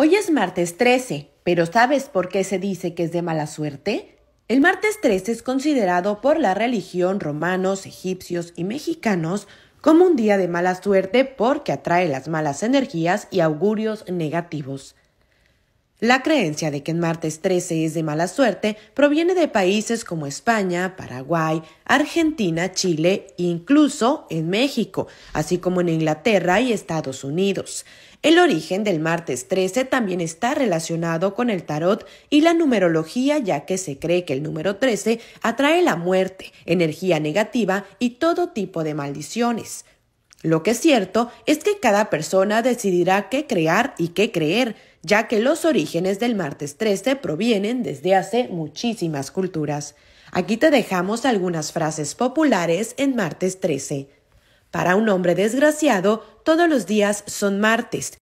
Hoy es martes 13, pero ¿sabes por qué se dice que es de mala suerte? El martes 13 es considerado por la religión romanos, egipcios y mexicanos como un día de mala suerte porque atrae las malas energías y augurios negativos. La creencia de que el martes 13 es de mala suerte proviene de países como España, Paraguay, Argentina, Chile, e incluso en México, así como en Inglaterra y Estados Unidos. El origen del martes 13 también está relacionado con el tarot y la numerología, ya que se cree que el número 13 atrae la muerte, energía negativa y todo tipo de maldiciones. Lo que es cierto es que cada persona decidirá qué crear y qué creer, ya que los orígenes del martes 13 provienen desde hace muchísimas culturas. Aquí te dejamos algunas frases populares en martes 13. Para un hombre desgraciado, todos los días son martes,